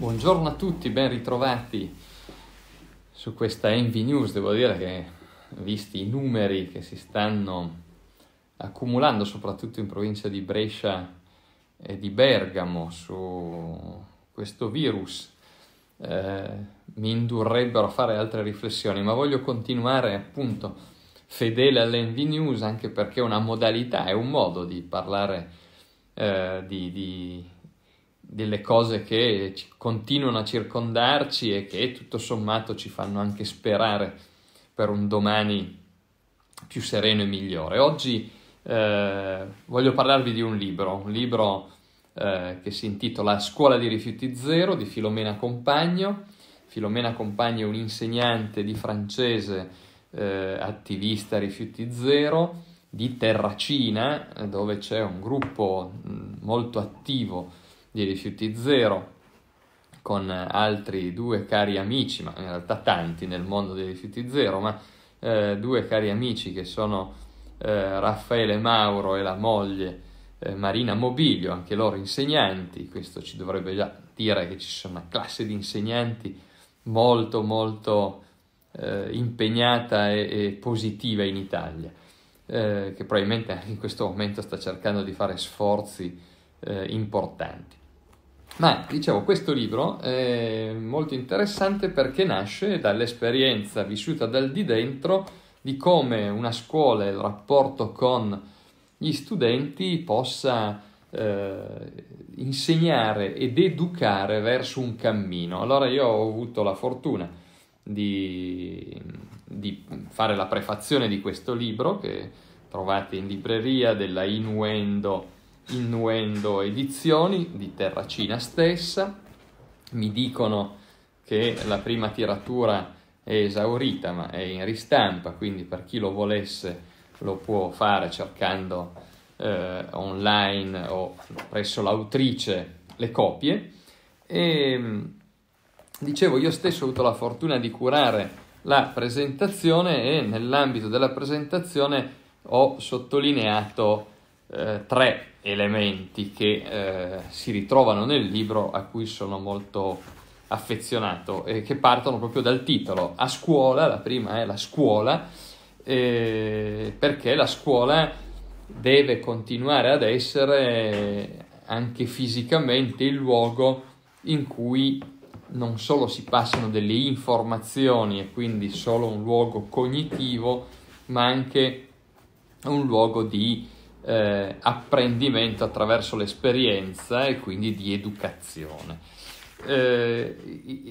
Buongiorno a tutti, ben ritrovati su questa Envy News. Devo dire che, visti i numeri che si stanno accumulando, soprattutto in provincia di Brescia e di Bergamo, su questo virus, eh, mi indurrebbero a fare altre riflessioni, ma voglio continuare appunto fedele all'Envy News anche perché è una modalità, è un modo di parlare eh, di, di delle cose che continuano a circondarci e che tutto sommato ci fanno anche sperare per un domani più sereno e migliore. Oggi eh, voglio parlarvi di un libro, un libro eh, che si intitola Scuola di rifiuti zero di Filomena Compagno. Filomena Compagno è un'insegnante di francese eh, attivista rifiuti zero di Terracina, dove c'è un gruppo mm, molto attivo di rifiuti zero con altri due cari amici, ma in realtà tanti nel mondo dei rifiuti zero, ma eh, due cari amici che sono eh, Raffaele Mauro e la moglie eh, Marina Mobilio, anche loro insegnanti, questo ci dovrebbe già dire che ci sono una classe di insegnanti molto molto eh, impegnata e, e, positiva in Italia, eh, che probabilmente anche in questo momento sta cercando di fare sforzi eh, importanti. Ma dicevo, questo libro è molto interessante perché nasce dall'esperienza vissuta dal di dentro di come una scuola e il rapporto con gli studenti possa eh, insegnare ed educare verso un cammino. Allora io ho avuto la fortuna di, di fare la prefazione di questo libro che trovate in libreria della Inuendo Innuendo Edizioni di Terracina stessa. Mi dicono che la prima tiratura è esaurita ma è in ristampa, quindi per chi lo volesse lo può fare cercando eh, online o presso l'autrice le copie. E ehm, dicevo, io stesso ho avuto la fortuna di curare la presentazione e nell'ambito della presentazione ho sottolineato eh, tre elementi che eh, si ritrovano nel libro a cui sono molto affezionato e che partono proprio dal titolo. A scuola, la prima è la scuola, eh, perché la scuola deve continuare ad essere anche fisicamente il luogo in cui non solo si passano delle informazioni e quindi solo un luogo cognitivo, ma anche un luogo di eh, apprendimento attraverso l'esperienza e quindi di educazione. Eh,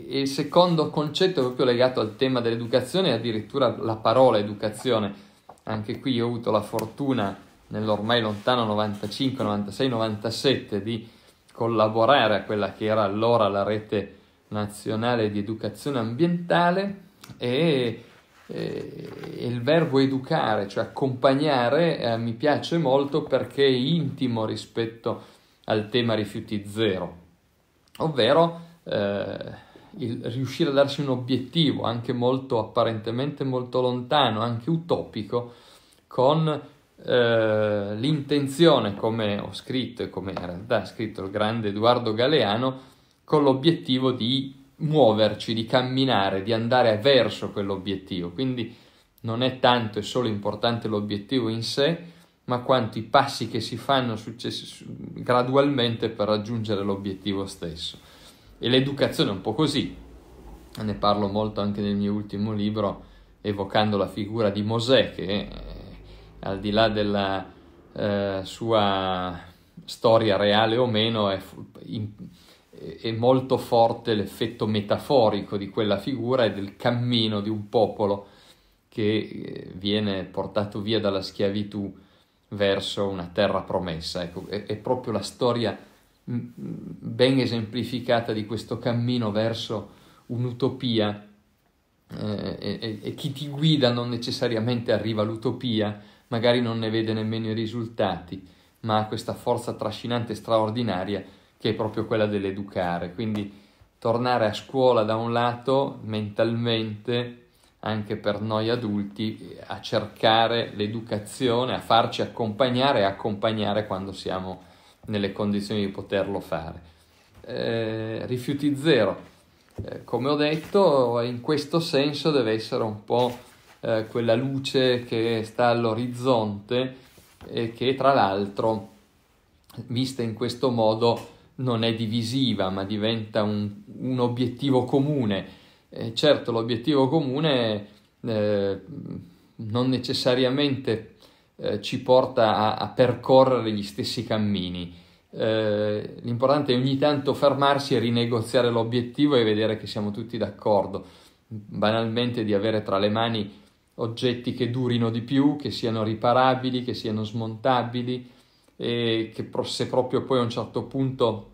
il secondo concetto proprio legato al tema dell'educazione è addirittura la parola educazione. Anche qui ho avuto la fortuna nell'ormai lontano 95, 96, 97 di collaborare a quella che era allora la rete nazionale di educazione ambientale e eh, e il verbo educare, cioè accompagnare, eh, mi piace molto perché è intimo rispetto al tema rifiuti zero, ovvero eh, il riuscire a darsi un obiettivo, anche molto apparentemente molto lontano, anche utopico, con eh, l'intenzione, come ho scritto e come in realtà ha scritto il grande Edoardo Galeano, con l'obiettivo di muoverci, di camminare, di andare verso quell'obiettivo. Quindi non è tanto e solo importante l'obiettivo in sé, ma quanto i passi che si fanno successi, gradualmente per raggiungere l'obiettivo stesso. E l'educazione è un po' così, ne parlo molto anche nel mio ultimo libro, evocando la figura di Mosè, che eh, al di là della eh, sua storia reale o meno, è in, eh, è molto forte l'effetto metaforico di quella figura e del cammino di un popolo che eh, viene portato via dalla schiavitù verso una terra promessa. Ecco, è, è proprio la storia mm, mm, ben esemplificata di questo cammino verso un'utopia eh, e, e chi ti guida non necessariamente arriva all'utopia, magari non ne vede nemmeno i risultati, ma ha questa forza trascinante straordinaria che è proprio quella dell'educare. Quindi tornare a scuola da un lato mentalmente, anche per noi adulti, a cercare l'educazione, a farci accompagnare e accompagnare quando siamo nelle condizioni di poterlo fare. Eh, rifiuti zero, eh, come ho detto, in questo senso deve essere un po' eh, quella luce che sta all'orizzonte e che tra l'altro, vista in questo modo, non è divisiva, ma diventa un, un obiettivo comune. Eh, certo, l'obiettivo comune eh, non necessariamente eh, ci porta a, a, percorrere gli stessi cammini. Eh, l'importante è ogni tanto fermarsi e rinegoziare l'obiettivo e vedere che siamo tutti d'accordo. Banalmente di avere tra le mani oggetti che durino di più, che siano riparabili, che siano smontabili, e che se proprio poi a un certo punto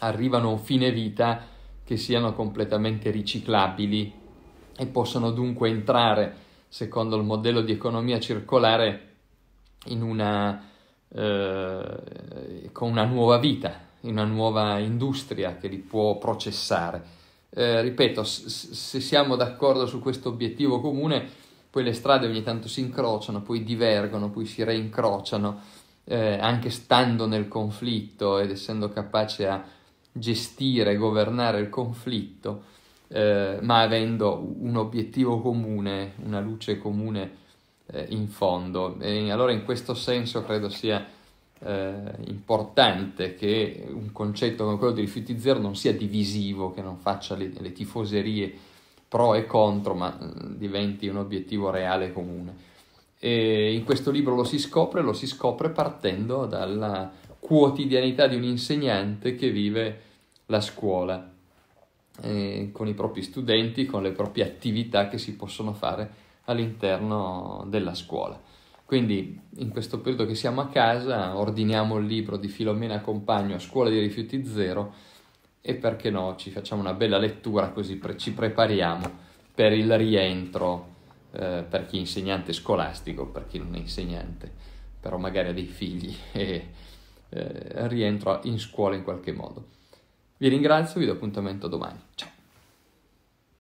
arrivano a un fine vita che siano completamente riciclabili e possano dunque entrare, secondo il modello di economia circolare, in una, eh, con una nuova vita, in una nuova industria che li può processare. Eh, ripeto, se siamo d'accordo su questo obiettivo comune, poi le strade ogni tanto si incrociano, poi divergono, poi si reincrociano eh, anche stando nel conflitto ed essendo capace a gestire e governare il conflitto, eh, ma avendo un obiettivo comune, una luce comune eh, in fondo. E allora in questo senso credo sia eh, importante che un concetto come quello di rifiuti zero non sia divisivo, che non faccia le, le tifoserie pro e contro, ma eh, diventi un obiettivo reale comune. E in questo libro lo si scopre, lo si scopre partendo dalla quotidianità di un insegnante che vive la scuola, eh, con i propri studenti, con le proprie attività che si possono fare all'interno della scuola. Quindi in questo periodo che siamo a casa ordiniamo il libro di Filomena Compagno a scuola di rifiuti zero e perché no ci facciamo una bella lettura così pre- ci prepariamo per il rientro eh, per chi è insegnante scolastico, per chi non è insegnante, però magari ha dei figli e eh, rientra in scuola in qualche modo. Vi ringrazio, vi do appuntamento domani. Ciao!